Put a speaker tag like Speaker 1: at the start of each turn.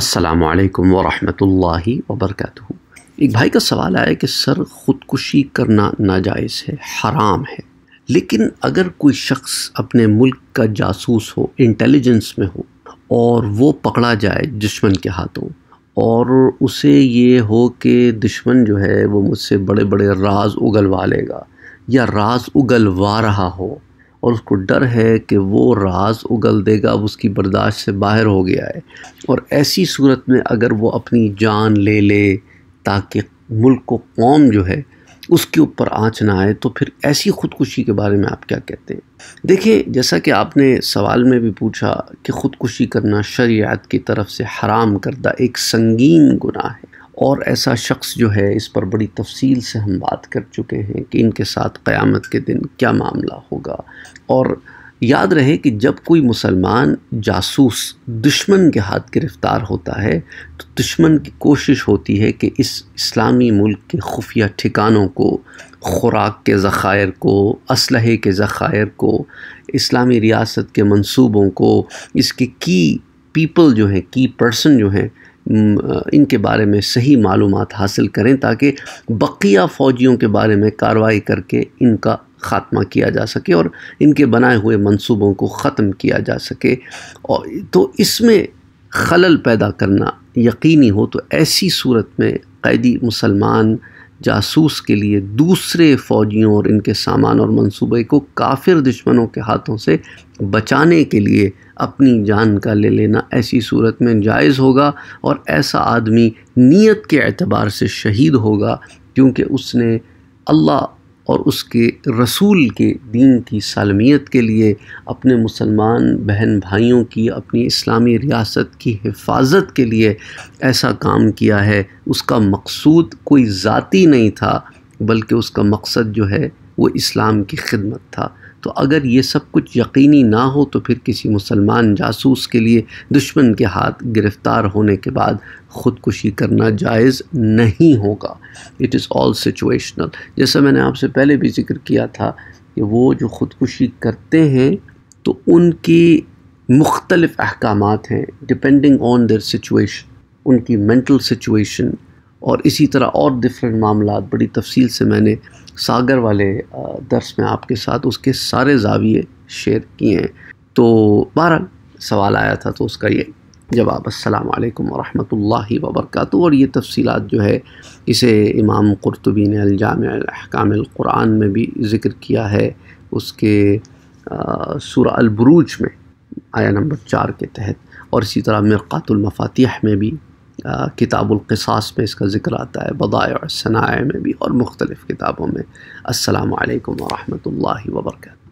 Speaker 1: असलकम वरहमल वबरक एक भाई का सवाल आया कि सर ख़ुदकुशी करना नाजायज़ है हराम है लेकिन अगर कोई शख्स अपने मुल्क का जासूस हो इंटेलिजेंस में हो और वो पकड़ा जाए दुश्मन के हाथों और उसे ये हो कि दुश्मन जो है वो मुझसे बड़े बड़े राज उगलवा लेगा या राज उगलवा रहा हो और उसको डर है कि वो राज उगल देगा अब उसकी बर्दाश्त से बाहर हो गया है और ऐसी सूरत में अगर वो अपनी जान ले ले ताकि मुल्क को कौम जो है उसके ऊपर आँच ना आए तो फिर ऐसी ख़ुदकुशी के बारे में आप क्या कहते हैं देखिए जैसा कि आपने सवाल में भी पूछा कि ख़ुदकुशी करना शरीयत की तरफ से हराम करदा एक संगीन गुनाह है और ऐसा शख्स जो है इस पर बड़ी तफसील से हम बात कर चुके हैं कि इनके साथ क़यामत के दिन क्या मामला होगा और याद रहे कि जब कोई मुसलमान जासूस दुश्मन के हाथ गिरफ़्तार होता है तो दुश्मन की कोशिश होती है कि इस इस्लामी मुल्क के खुफिया ठिकानों को खुराक के ज़ख़ायर को असलहे के ज़ख़ायर को इस्लामी रियासत के मंसूबों को इसके की पीपल जो हैं की पर्सन जो हैं इनके बारे में सही मालूम हासिल करें ताकि बकिया फ़ौजियों के बारे में कार्रवाई करके इनका ख़ात्मा किया जा सके और इनके बनाए हुए मंसूबों को ख़त्म किया जा सके और तो इसमें खलल पैदा करना यकीनी हो तो ऐसी सूरत में कैदी मुसलमान जासूस के लिए दूसरे फौजियों और इनके सामान और मंसूबे को काफिर दुश्मनों के हाथों से बचाने के लिए अपनी जान का ले लेना ऐसी सूरत में जायज़ होगा और ऐसा आदमी नीयत के अतबार से शहीद होगा क्योंकि उसने अल्लाह और उसके रसूल के दीन की सालमियत के लिए अपने मुसलमान बहन भाइयों की अपनी इस्लामी रियासत की हिफाजत के लिए ऐसा काम किया है उसका मकसूद कोई ज़ाती नहीं था बल्कि उसका मकसद जो है वो इस्लाम की खिदमत था तो अगर ये सब कुछ यकीनी ना हो तो फिर किसी मुसलमान जासूस के लिए दुश्मन के हाथ गिरफ़्तार होने के बाद ख़ुदकुशी करना जायज़ नहीं होगा इट इज़ ऑल सिचुएशनल जैसा मैंने आपसे पहले भी जिक्र किया था कि वो जो ख़ुदकुशी करते हैं तो उनकी मुख्तलिफ़ अहकाम हैं डिपेंडिंग ऑन देर सिचुएशन उनकी मेंटल सिचुएशन और इसी तरह और डिफरेंट मामला बड़ी तफसील से मैंने सागर वाले दर्स में आपके साथ उसके सारे जाविये शेयर किए हैं तो बारह सवाल आया था तो उसका ये जवाब अस्सलाम वालेकुम वरहमतुल्लाहि वबरकातु और ये तफसीलात जो है इसे इमाम कुरतबी ने अलजाम क़ुरान में भी ज़िक्र किया है उसके सूर अलबरूज में आया नंबर चार के तहत और इसी तरह मरक़ातुलमफातिह में भी किताबुलक़सास में इसका ज़िक्र आता है बदाय और सनाए में भी और मुख्तलिफ़ किताबों में अल्लाम वरहमल वर्का